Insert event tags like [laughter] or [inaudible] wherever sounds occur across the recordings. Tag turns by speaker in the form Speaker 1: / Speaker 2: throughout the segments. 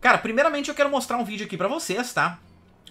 Speaker 1: Cara, primeiramente eu quero mostrar um vídeo aqui pra vocês, tá?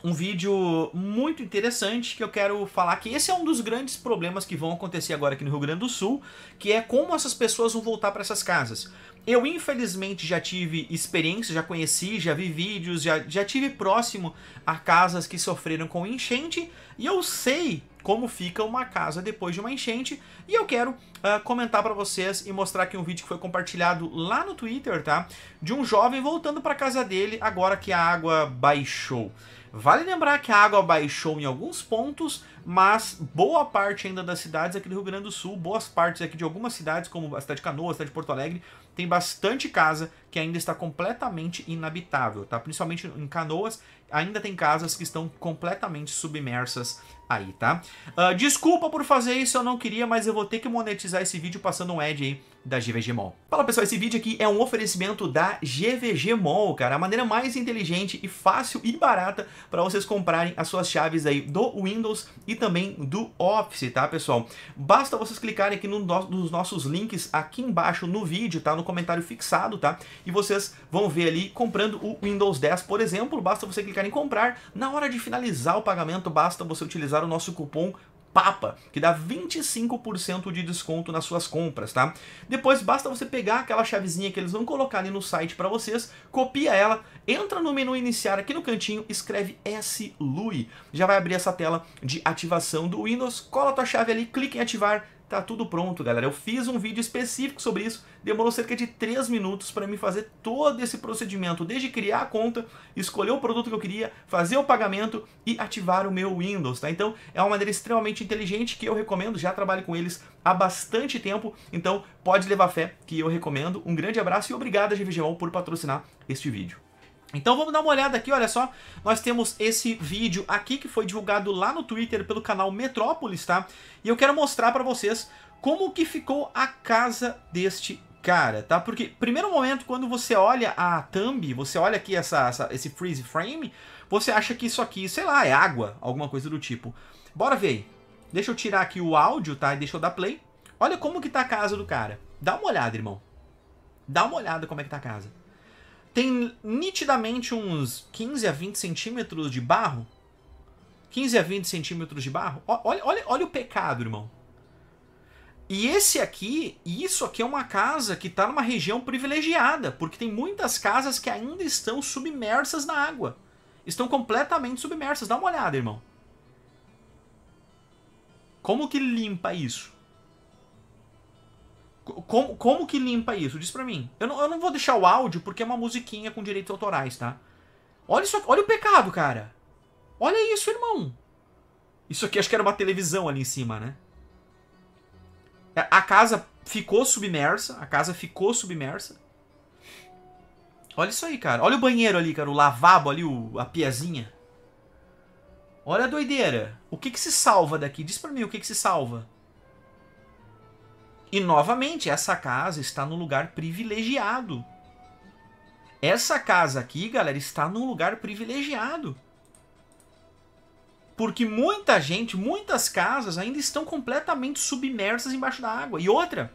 Speaker 1: Um vídeo muito interessante que eu quero falar que esse é um dos grandes problemas que vão acontecer agora aqui no Rio Grande do Sul, que é como essas pessoas vão voltar para essas casas. Eu, infelizmente, já tive experiência, já conheci, já vi vídeos, já, já tive próximo a casas que sofreram com enchente e eu sei como fica uma casa depois de uma enchente. E eu quero uh, comentar para vocês e mostrar aqui um vídeo que foi compartilhado lá no Twitter, tá? De um jovem voltando para casa dele agora que a água baixou. Vale lembrar que a água baixou em alguns pontos, mas boa parte ainda das cidades aqui do Rio Grande do Sul, boas partes aqui de algumas cidades, como a cidade de Canoas, a cidade de Porto Alegre, tem bastante casa que ainda está completamente inabitável, tá? Principalmente em Canoas, ainda tem casas que estão completamente submersas aí, tá? Uh, desculpa por fazer isso, eu não queria, mas eu vou ter que monetizar esse vídeo passando um ad aí da GVG Mall. Fala pessoal, esse vídeo aqui é um oferecimento da GVG Mall, cara, a maneira mais inteligente e fácil e barata para vocês comprarem as suas chaves aí do Windows e também do Office, tá pessoal? Basta vocês clicarem aqui no, nos nossos links aqui embaixo no vídeo, tá? No comentário fixado, tá? e vocês vão ver ali comprando o Windows 10, por exemplo, basta você clicar em comprar. Na hora de finalizar o pagamento, basta você utilizar o nosso cupom Papa, que dá 25% de desconto nas suas compras, tá? Depois basta você pegar aquela chavezinha que eles vão colocar ali no site para vocês, copia ela, entra no menu iniciar aqui no cantinho, escreve SLUI. Já vai abrir essa tela de ativação do Windows, cola a tua chave ali, clica em ativar, Tá tudo pronto, galera. Eu fiz um vídeo específico sobre isso. Demorou cerca de 3 minutos para me fazer todo esse procedimento, desde criar a conta, escolher o produto que eu queria, fazer o pagamento e ativar o meu Windows, tá? Então, é uma maneira extremamente inteligente que eu recomendo, já trabalho com eles há bastante tempo, então pode levar fé que eu recomendo. Um grande abraço e obrigado a GVGO por patrocinar este vídeo. Então vamos dar uma olhada aqui, olha só, nós temos esse vídeo aqui que foi divulgado lá no Twitter pelo canal Metrópolis, tá? E eu quero mostrar pra vocês como que ficou a casa deste cara, tá? Porque, primeiro momento, quando você olha a thumb, você olha aqui essa, essa, esse freeze frame, você acha que isso aqui, sei lá, é água, alguma coisa do tipo. Bora ver aí. Deixa eu tirar aqui o áudio, tá? E deixa eu dar play. Olha como que tá a casa do cara. Dá uma olhada, irmão. Dá uma olhada como é que tá a casa tem nitidamente uns 15 a 20 centímetros de barro. 15 a 20 centímetros de barro. Olha, olha, olha o pecado, irmão. E esse aqui, isso aqui é uma casa que está numa região privilegiada, porque tem muitas casas que ainda estão submersas na água. Estão completamente submersas. Dá uma olhada, irmão. Como que limpa isso? Como, como que limpa isso? Diz pra mim. Eu não, eu não vou deixar o áudio porque é uma musiquinha com direitos autorais, tá? Olha isso, olha o pecado, cara. Olha isso, irmão. Isso aqui acho que era uma televisão ali em cima, né? É, a casa ficou submersa, a casa ficou submersa. Olha isso aí, cara. Olha o banheiro ali, cara, o lavabo ali, o, a piazinha. Olha a doideira. O que que se salva daqui? Diz pra mim o que que se salva. E novamente, essa casa está no lugar privilegiado. Essa casa aqui, galera, está num lugar privilegiado. Porque muita gente, muitas casas ainda estão completamente submersas embaixo da água. E outra,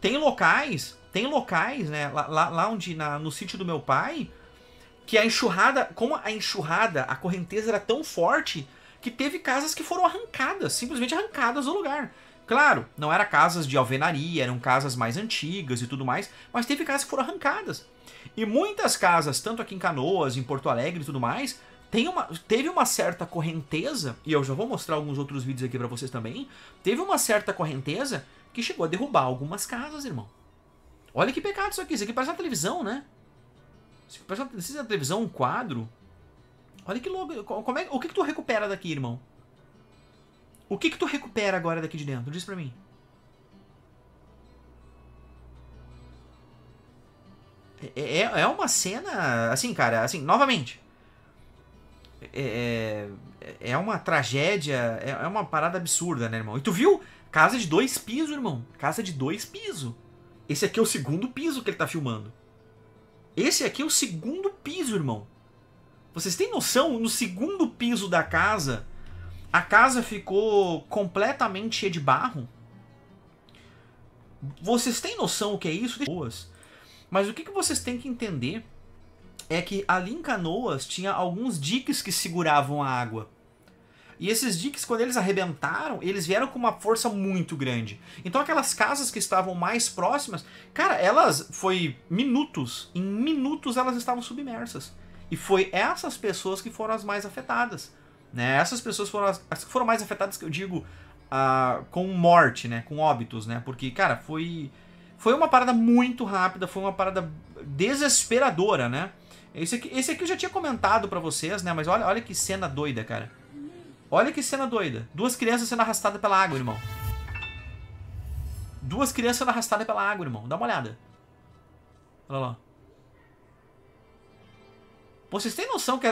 Speaker 1: tem locais, tem locais, né, lá, lá onde, na, no sítio do meu pai, que a enxurrada, como a enxurrada, a correnteza era tão forte, que teve casas que foram arrancadas, simplesmente arrancadas do lugar. Claro, não eram casas de alvenaria, eram casas mais antigas e tudo mais, mas teve casas que foram arrancadas. E muitas casas, tanto aqui em Canoas, em Porto Alegre e tudo mais, uma, teve uma certa correnteza, e eu já vou mostrar alguns outros vídeos aqui para vocês também, teve uma certa correnteza que chegou a derrubar algumas casas, irmão. Olha que pecado isso aqui, isso aqui parece uma televisão, né? Isso parece uma, é uma televisão, um quadro. Olha que louco, como é, o que, que tu recupera daqui, irmão? O que que tu recupera agora daqui de dentro? Diz pra mim. É, é, é uma cena, assim, cara, assim, novamente. É, é, é, uma tragédia, é, é uma parada absurda, né, irmão? E tu viu? Casa de dois pisos, irmão. Casa de dois pisos. Esse aqui é o segundo piso que ele tá filmando. Esse aqui é o segundo piso, irmão. Vocês têm noção? No segundo piso da casa, a casa ficou completamente cheia de barro. Vocês têm noção o que é isso? Boas. Mas o que, que vocês têm que entender é que ali em Canoas tinha alguns diques que seguravam a água. E esses diques, quando eles arrebentaram, eles vieram com uma força muito grande. Então aquelas casas que estavam mais próximas, cara, elas foi minutos, em minutos elas estavam submersas. E foi essas pessoas que foram as mais afetadas. Né? Essas pessoas foram as, que foram mais afetadas, que eu digo, uh, com morte, né? Com óbitos, né? Porque, cara, foi. Foi uma parada muito rápida, foi uma parada desesperadora, né? Esse aqui, esse aqui eu já tinha comentado para vocês, né? Mas olha, olha que cena doida, cara. Olha que cena doida. Duas crianças sendo arrastadas pela água, irmão. Duas crianças sendo arrastadas pela água, irmão. Dá uma olhada. Olha lá. Vocês têm noção que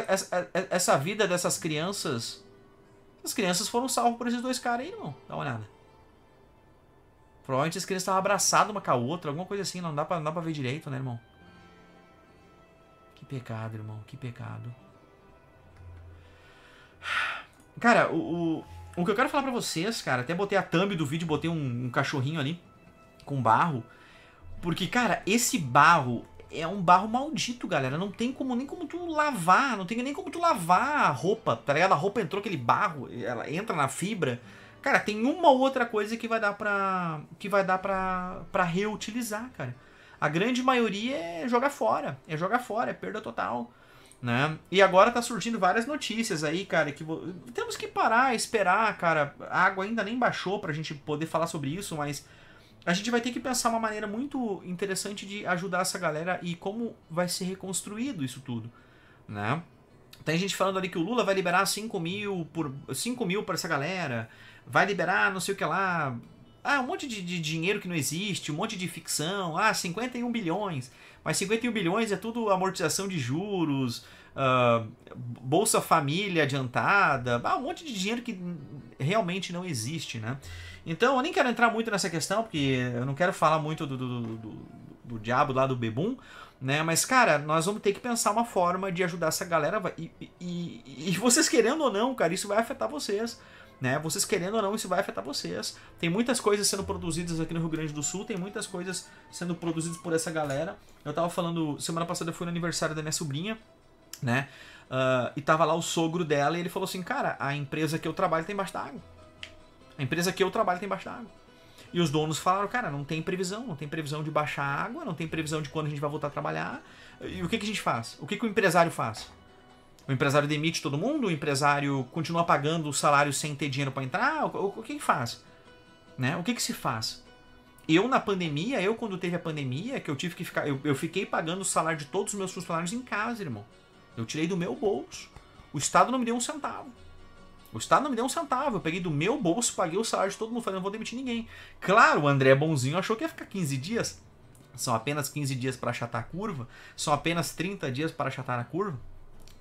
Speaker 1: essa, vida dessas crianças. As crianças foram salvas por esses dois caras aí, irmão. Dá uma olhada. Provavelmente as crianças estavam abraçadas uma com a outra, alguma coisa assim. Não dá pra, não dá pra ver direito, né, irmão? Que pecado, irmão. Que pecado. Cara, o, o, o que eu quero falar pra vocês, cara, até botei a thumb do vídeo, botei um, um cachorrinho ali com barro. Porque, cara, esse barro é um barro maldito, galera. Não tem como nem como tu lavar, não tem nem como tu lavar a roupa, tá ligado? A roupa entrou aquele barro, ela entra na fibra. Cara, tem uma ou outra coisa que vai dar pra. que vai dar pra, pra reutilizar, cara. A grande maioria é jogar fora. É jogar fora, é perda total. Né? E agora tá surgindo várias notícias aí, cara, que temos que parar, esperar, cara. A água ainda nem baixou pra gente poder falar sobre isso, mas a gente vai ter que pensar uma maneira muito interessante de ajudar essa galera e como vai ser reconstruído isso tudo, né? Tem gente falando ali que o Lula vai liberar 5 mil por 5 mil para essa galera, vai liberar não sei o que lá, ah, um monte de, de, dinheiro que não existe, um monte de ficção, ah, 51 bilhões, mas 51 bilhões é tudo amortização de juros, uh, Bolsa Família adiantada, ah, um monte de dinheiro que realmente não existe, né? Então, eu nem quero entrar muito nessa questão, porque eu não quero falar muito do, do, do, do diabo lá do Bebum, né? Mas, cara, nós vamos ter que pensar uma forma de ajudar essa galera. E, e, e vocês querendo ou não, cara, isso vai afetar vocês. Né? Vocês querendo ou não, isso vai afetar vocês. Tem muitas coisas sendo produzidas aqui no Rio Grande do Sul, tem muitas coisas sendo produzidas por essa galera. Eu tava falando, semana passada foi no aniversário da minha sobrinha, né? Uh, e tava lá o sogro dela e ele falou assim: Cara, a empresa que eu trabalho tá embaixo da água. A empresa que eu trabalho tem baixa água. E os donos falaram, cara, não tem previsão, não tem previsão de baixar água, não tem previsão de quando a gente vai voltar a trabalhar. E o que, que a gente faz? O que, que o empresário faz? O empresário demite todo mundo? O empresário continua pagando o salário sem ter dinheiro para entrar? O, que, que faz? Né? O que, que se faz? Eu, na pandemia, eu quando teve a pandemia, que eu tive que ficar. Eu, eu fiquei pagando o salário de todos os meus funcionários em casa, irmão. Eu tirei do meu bolso. O Estado não me deu um centavo. O Estado não me deu um centavo. Eu peguei do meu bolso, paguei o salário de todo mundo. Falei, não vou demitir ninguém. Claro, o André Bonzinho achou que ia ficar 15 dias. São apenas 15 dias para achatar a curva. São apenas 30 dias para achatar a curva.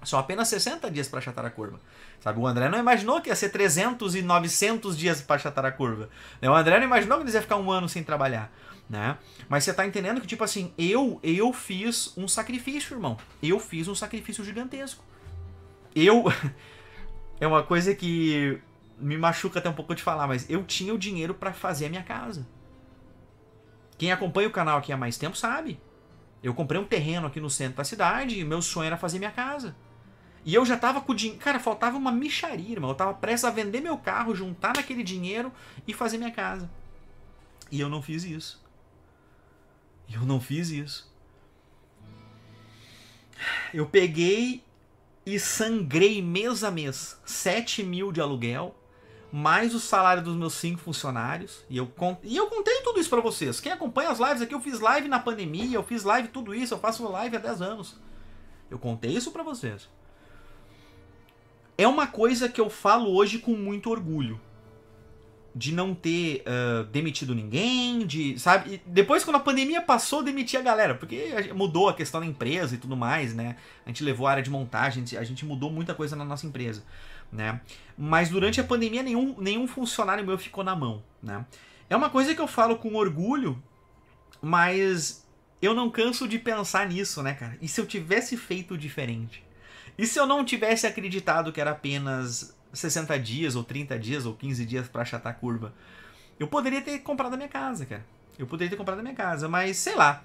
Speaker 1: São apenas 60 dias para achatar a curva. Sabe, o André não imaginou que ia ser 300 e 900 dias para achatar a curva. Né? O André não imaginou que eles ia ficar um ano sem trabalhar. Né? Mas você está entendendo que, tipo assim, eu, eu fiz um sacrifício, irmão. Eu fiz um sacrifício gigantesco. Eu. [laughs] É uma coisa que me machuca até um pouco de falar, mas eu tinha o dinheiro para fazer a minha casa. Quem acompanha o canal aqui há mais tempo sabe. Eu comprei um terreno aqui no centro da cidade e meu sonho era fazer minha casa. E eu já tava com o dinheiro. Cara, faltava uma micharia, irmão. Eu tava prestes a vender meu carro, juntar naquele dinheiro e fazer minha casa. E eu não fiz isso. Eu não fiz isso. Eu peguei e sangrei mês a mês 7 mil de aluguel, mais o salário dos meus cinco funcionários. E eu, e eu contei tudo isso para vocês. Quem acompanha as lives aqui, eu fiz live na pandemia, eu fiz live tudo isso, eu faço live há 10 anos. Eu contei isso para vocês. É uma coisa que eu falo hoje com muito orgulho de não ter uh, demitido ninguém, de, sabe? E depois, quando a pandemia passou, demitir a galera, porque mudou a questão da empresa e tudo mais, né? A gente levou a área de montagem, a gente mudou muita coisa na nossa empresa, né? Mas durante a pandemia, nenhum, nenhum funcionário meu ficou na mão, né? É uma coisa que eu falo com orgulho, mas eu não canso de pensar nisso, né, cara? E se eu tivesse feito diferente? E se eu não tivesse acreditado que era apenas 60 dias, ou 30 dias, ou 15 dias para achatar a curva. Eu poderia ter comprado a minha casa, cara. Eu poderia ter comprado a minha casa, mas sei lá.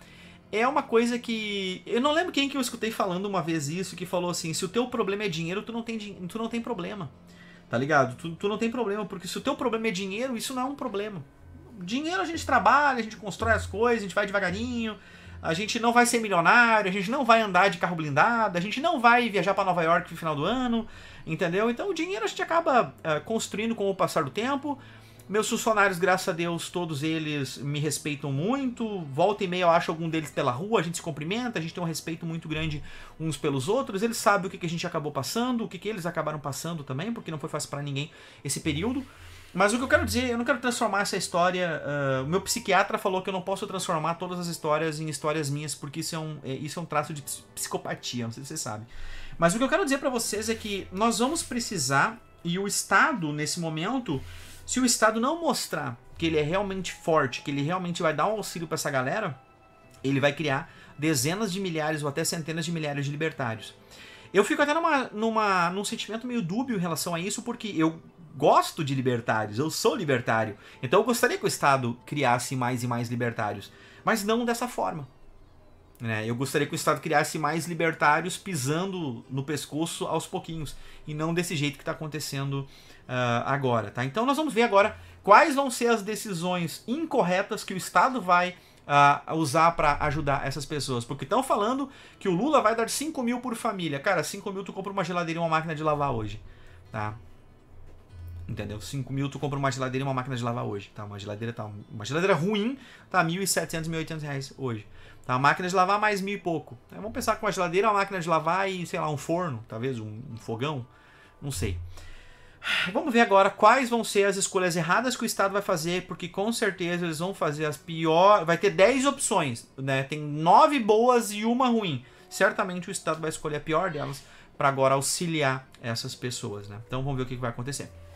Speaker 1: É uma coisa que. Eu não lembro quem que eu escutei falando uma vez isso, que falou assim: se o teu problema é dinheiro, tu não tem, din... tu não tem problema. Tá ligado? Tu, tu não tem problema, porque se o teu problema é dinheiro, isso não é um problema. Dinheiro a gente trabalha, a gente constrói as coisas, a gente vai devagarinho, a gente não vai ser milionário, a gente não vai andar de carro blindado, a gente não vai viajar para Nova York no final do ano, entendeu? Então o dinheiro a gente acaba uh, construindo com o passar do tempo. Meus funcionários, graças a Deus, todos eles me respeitam muito. Volta e meia eu acho algum deles pela rua, a gente se cumprimenta, a gente tem um respeito muito grande uns pelos outros. Eles sabem o que, que a gente acabou passando, o que, que eles acabaram passando também, porque não foi fácil para ninguém esse período. Mas o que eu quero dizer, eu não quero transformar essa história. Uh, meu psiquiatra falou que eu não posso transformar todas as histórias em histórias minhas, porque isso é um, é, isso é um traço de psicopatia, não sei se você sabe. Mas o que eu quero dizer para vocês é que nós vamos precisar, e o Estado, nesse momento, se o Estado não mostrar que ele é realmente forte, que ele realmente vai dar um auxílio para essa galera, ele vai criar dezenas de milhares ou até centenas de milhares de libertários. Eu fico até numa, numa, num sentimento meio dúbio em relação a isso, porque eu gosto de libertários, eu sou libertário. Então eu gostaria que o Estado criasse mais e mais libertários, mas não dessa forma. Né? Eu gostaria que o Estado criasse mais libertários pisando no pescoço aos pouquinhos e não desse jeito que está acontecendo uh, agora. Tá? Então nós vamos ver agora quais vão ser as decisões incorretas que o Estado vai uh, usar para ajudar essas pessoas. Porque estão falando que o Lula vai dar 5 mil por família. Cara, 5 mil tu compra uma geladeira e uma máquina de lavar hoje. Tá? Entendeu? 5 mil, tu compra uma geladeira e uma máquina de lavar hoje, tá? Uma geladeira tá uma geladeira ruim, tá 1.700, 1.800 reais hoje. Tá? máquina de lavar mais mil e pouco. Então, vamos pensar com uma geladeira, uma máquina de lavar e, sei lá, um forno, talvez, um, um fogão, não sei. Vamos ver agora quais vão ser as escolhas erradas que o Estado vai fazer, porque com certeza eles vão fazer as piores. Vai ter 10 opções, né? Tem 9 boas e uma ruim. Certamente o Estado vai escolher a pior delas para agora auxiliar essas pessoas, né? Então vamos ver o que vai acontecer.